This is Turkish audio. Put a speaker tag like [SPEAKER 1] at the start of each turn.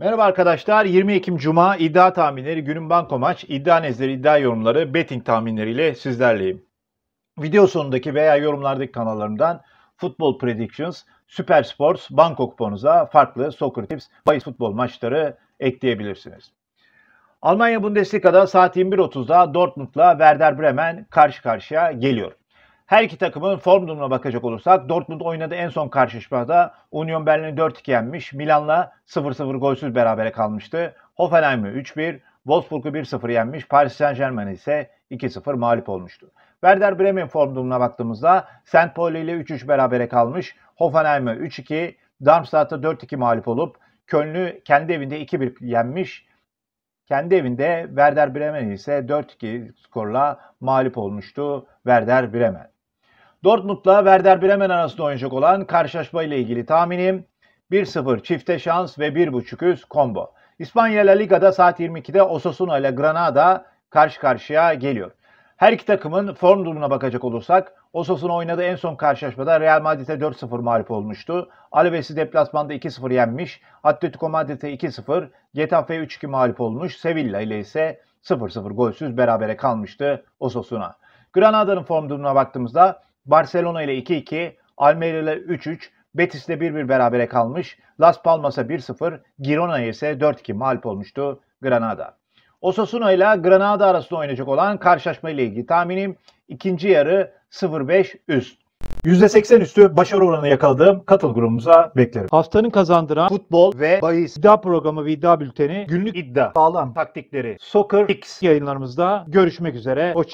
[SPEAKER 1] Merhaba arkadaşlar. 20 Ekim Cuma iddia tahminleri günün banko maç iddia nezleri iddia yorumları betting tahminleriyle sizlerleyim. Video sonundaki veya yorumlardaki kanallarımdan Football Predictions, Super Sports, banko kuponunuza farklı soccer tips, bahis futbol maçları ekleyebilirsiniz. Almanya Bundesliga'da saat 21.30'da Dortmund'la Werder Bremen karşı karşıya geliyor. Her iki takımın form durumuna bakacak olursak Dortmund oynadı en son karşılaşmada Union Berlin'i 4-2 yenmiş. Milan'la 0-0 golsüz berabere kalmıştı. Hoffenheim'i 3-1, Wolfsburg'u 1-0 yenmiş. Paris Saint Germain ise 2-0 mağlup olmuştu. Werder Bremen form durumuna baktığımızda St. Pauli ile 3-3 berabere kalmış. Hoffenheim'i 3-2, Darmstadt'a 4-2 mağlup olup Köln'ü kendi evinde 2-1 yenmiş. Kendi evinde Werder Bremen ise 4-2 skorla mağlup olmuştu Werder Bremen. Dortmund'la Werder Bremen arasında oynayacak olan karşılaşma ile ilgili tahminim 1-0 çifte şans ve 1.5 üst combo. İspanya La Liga'da saat 22'de Osasuna ile Granada karşı karşıya geliyor. Her iki takımın form durumuna bakacak olursak Osasuna oynadığı en son karşılaşmada Real Madrid'e 4-0 mağlup olmuştu. Alves'i deplasmanda 2-0 yenmiş. Atletico Madrid'e 2-0, Getafe 3-2 mağlup olmuş. Sevilla ile ise 0-0 golsüz berabere kalmıştı Osasuna. Granada'nın form durumuna baktığımızda Barcelona ile 2-2, Almeria ile 3-3, Betis ile 1-1 berabere kalmış. Las Palmas'a 1-0, e Girona ise 4-2 mağlup olmuştu Granada. Osasuna ile Granada arasında oynayacak olan karşılaşma ile ilgili tahminim ikinci yarı 0-5 üst. %80 üstü başarı oranı yakaladığım katıl grubumuza beklerim. Haftanın kazandıran futbol ve bahis iddia programı ve iddia bülteni günlük iddia sağlam taktikleri Soccer X yayınlarımızda görüşmek üzere. Hoşçakalın.